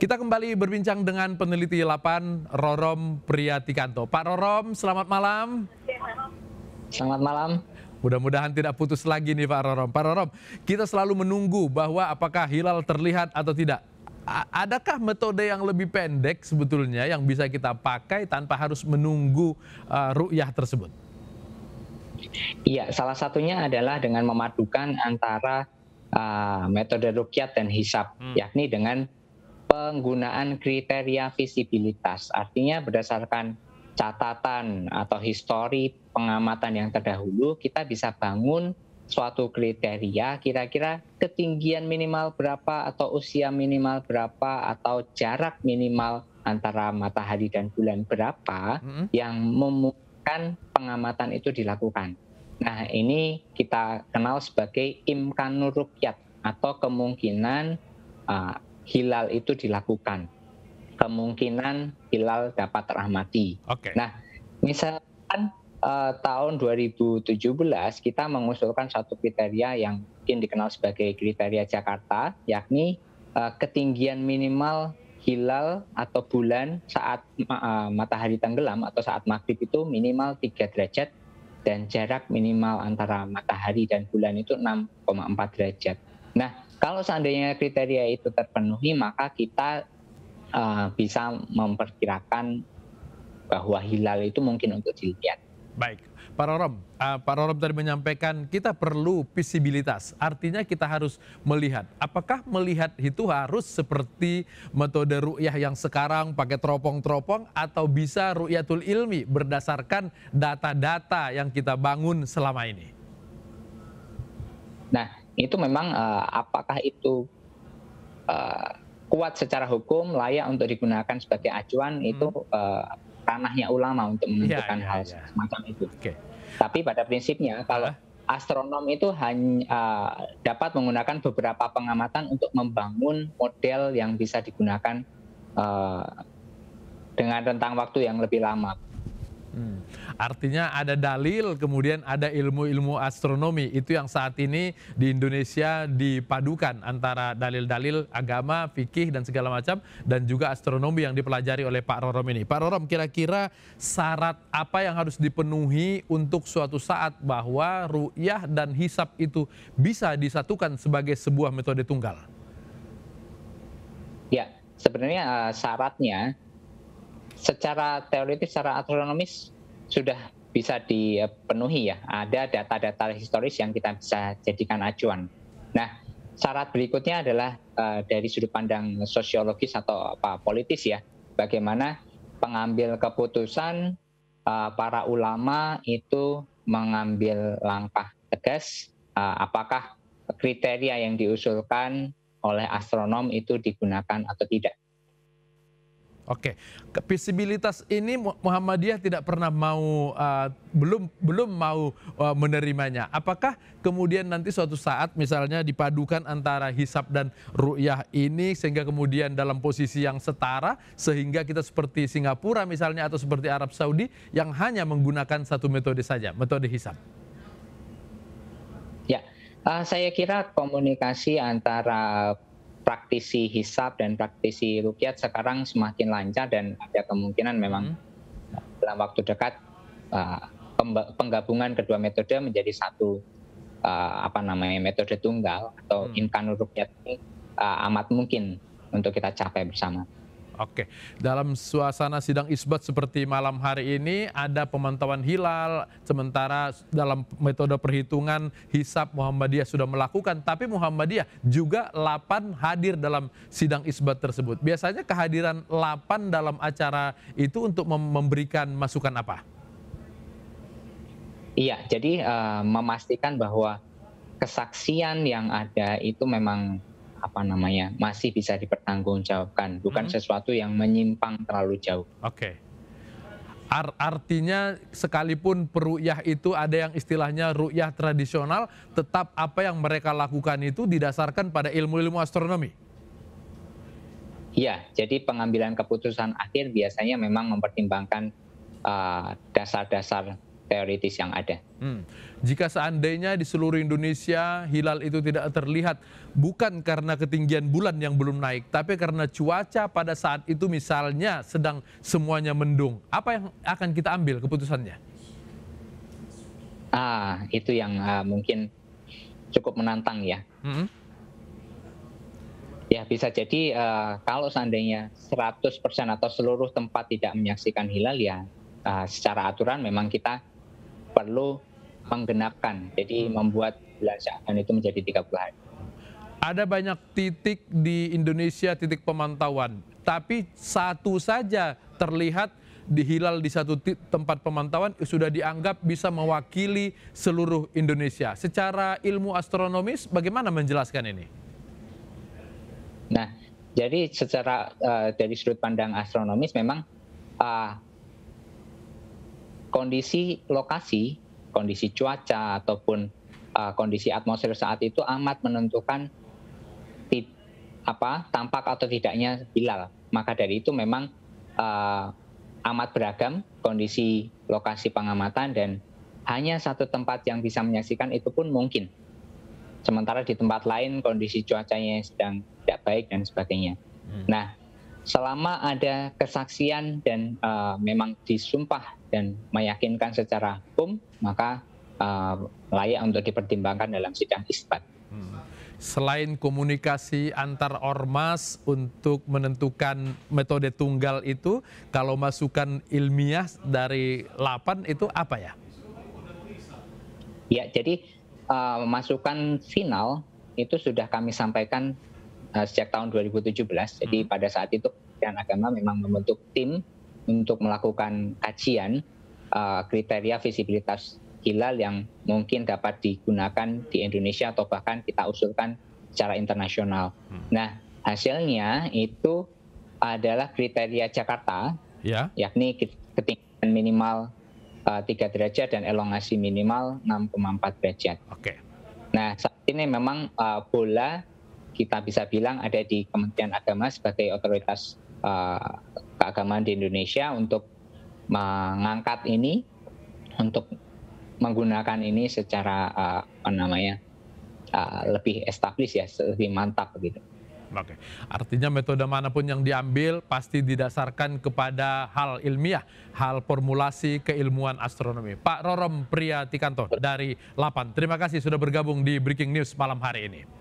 Kita kembali berbincang dengan peneliti lapan Rorom Priyatikanto. Pak Rorom, selamat malam. Selamat malam. Mudah-mudahan tidak putus lagi nih Pak Rorom. Pak Rorom, kita selalu menunggu bahwa apakah hilal terlihat atau tidak. A adakah metode yang lebih pendek sebetulnya yang bisa kita pakai tanpa harus menunggu uh, ru'yah tersebut? Iya, salah satunya adalah dengan memadukan antara uh, metode rukyat dan hisap, hmm. yakni dengan penggunaan kriteria visibilitas. Artinya berdasarkan catatan atau histori pengamatan yang terdahulu, kita bisa bangun suatu kriteria kira-kira ketinggian minimal berapa atau usia minimal berapa atau jarak minimal antara matahari dan bulan berapa hmm yang memungkinkan pengamatan itu dilakukan. Nah, ini kita kenal sebagai imkanur rukyat atau kemungkinan uh, hilal itu dilakukan. Kemungkinan hilal dapat teramati. Okay. Nah, misalkan uh, tahun 2017 kita mengusulkan satu kriteria yang mungkin dikenal sebagai kriteria Jakarta, yakni uh, ketinggian minimal hilal atau bulan saat uh, matahari tenggelam atau saat maghrib itu minimal 3 derajat dan jarak minimal antara matahari dan bulan itu 6,4 derajat. Nah, kalau seandainya kriteria itu terpenuhi, maka kita uh, bisa memperkirakan bahwa hilal itu mungkin untuk dilihat. Baik, Pak Rorom, uh, Pak Rorom tadi menyampaikan kita perlu visibilitas. Artinya kita harus melihat. Apakah melihat itu harus seperti metode ru'yah yang sekarang pakai teropong-teropong atau bisa ru'yatul ilmi berdasarkan data-data yang kita bangun selama ini? Nah, itu memang uh, apakah itu uh, kuat secara hukum layak untuk digunakan sebagai acuan hmm. itu uh, ranahnya ulama untuk ya, menentukan ya, ya, hal ya. semacam itu. Okay. Tapi pada prinsipnya kalau uh. astronom itu hanya uh, dapat menggunakan beberapa pengamatan untuk membangun model yang bisa digunakan uh, dengan rentang waktu yang lebih lama. Artinya ada dalil, kemudian ada ilmu-ilmu astronomi. Itu yang saat ini di Indonesia dipadukan antara dalil-dalil agama, fikih dan segala macam dan juga astronomi yang dipelajari oleh Pak Rorom ini. Pak Rorom, kira-kira syarat apa yang harus dipenuhi untuk suatu saat bahwa ru'yah dan hisap itu bisa disatukan sebagai sebuah metode tunggal? Ya, sebenarnya eh, syaratnya secara teoritis, secara astronomis sudah bisa dipenuhi ya. Ada data-data historis yang kita bisa jadikan acuan. Nah, syarat berikutnya adalah uh, dari sudut pandang sosiologis atau apa politis ya. Bagaimana pengambil keputusan uh, para ulama itu mengambil langkah tegas uh, apakah kriteria yang diusulkan oleh astronom itu digunakan atau tidak. Oke, okay. visibilitas ini Muhammadiyah tidak pernah mau uh, belum belum mau uh, menerimanya. Apakah kemudian nanti suatu saat misalnya dipadukan antara hisap dan ru'yah ini sehingga kemudian dalam posisi yang setara sehingga kita seperti Singapura misalnya atau seperti Arab Saudi yang hanya menggunakan satu metode saja, metode hisap? Ya, uh, saya kira komunikasi antara praktisi hisap dan praktisi rukyat sekarang semakin lancar dan ada kemungkinan memang hmm. dalam waktu dekat uh, penggabungan kedua metode menjadi satu uh, apa namanya metode tunggal atau hmm. inkanur rukyat ini uh, amat mungkin untuk kita capai bersama. Oke, dalam suasana sidang isbat seperti malam hari ini ada pemantauan hilal, sementara dalam metode perhitungan hisap Muhammadiyah sudah melakukan, tapi Muhammadiyah juga 8 hadir dalam sidang isbat tersebut. Biasanya kehadiran 8 dalam acara itu untuk memberikan masukan apa? Iya, jadi uh, memastikan bahwa kesaksian yang ada itu memang apa namanya masih bisa dipertanggungjawabkan, bukan hmm. sesuatu yang menyimpang terlalu jauh. Oke. Okay. Artinya sekalipun peruyah itu ada yang istilahnya ruyah tradisional, tetap apa yang mereka lakukan itu didasarkan pada ilmu-ilmu astronomi. Iya, jadi pengambilan keputusan akhir biasanya memang mempertimbangkan ah, dasar-dasar uh, dasar -dasar teoritis yang ada. Hmm. Jika seandainya di seluruh Indonesia hilal itu tidak terlihat, bukan karena ketinggian bulan yang belum naik, tapi karena cuaca pada saat itu misalnya sedang semuanya mendung. Apa yang akan kita ambil keputusannya? Ah, itu yang uh, mungkin cukup menantang ya. Hmm. Ya bisa jadi uh, kalau seandainya 100% atau seluruh tempat tidak menyaksikan hilal ya uh, secara aturan memang kita perlu menggenapkan. Jadi hmm. membuat belanjaan itu menjadi 30 hari. Ada banyak titik di Indonesia titik pemantauan, tapi satu saja terlihat di hilal di satu tempat pemantauan sudah dianggap bisa mewakili seluruh Indonesia. Secara ilmu astronomis bagaimana menjelaskan ini? Nah, jadi secara uh, dari sudut pandang astronomis memang uh, kondisi lokasi, kondisi cuaca ataupun uh, kondisi atmosfer saat itu amat menentukan apa tampak atau tidaknya hilal. Maka dari itu memang uh, amat beragam kondisi lokasi pengamatan dan hanya satu tempat yang bisa menyaksikan itu pun mungkin. Sementara di tempat lain kondisi cuacanya sedang tidak baik dan sebagainya. Hmm. Nah, selama ada kesaksian dan uh, memang disumpah dan meyakinkan secara hukum maka uh, layak untuk dipertimbangkan dalam sidang isbat. Hmm. Selain komunikasi antar ormas untuk menentukan metode tunggal itu, kalau masukan ilmiah dari Lapan itu apa ya? Ya, jadi uh, masukan final itu sudah kami sampaikan Eh, sejak tahun 2017. Jadi hmm. pada saat itu Kementerian Agama memang membentuk tim untuk melakukan kajian uh, kriteria visibilitas hilal yang mungkin dapat digunakan di Indonesia atau bahkan kita usulkan secara internasional. Hmm. Nah, hasilnya itu adalah kriteria Jakarta, ya. yakni ketinggian minimal uh, eh, 3 derajat dan elongasi minimal 6,4 derajat. Oke. Okay. Nah, saat ini memang uh, bola kita bisa bilang ada di Kementerian Agama sebagai otoritas uh, keagamaan di Indonesia untuk mengangkat ini untuk menggunakan ini secara uh, apa namanya uh, lebih established ya lebih mantap begitu. Oke, artinya metode manapun yang diambil pasti didasarkan kepada hal ilmiah, hal formulasi keilmuan astronomi. Pak Rorom Priyatikanto dari Lapan, terima kasih sudah bergabung di Breaking News malam hari ini.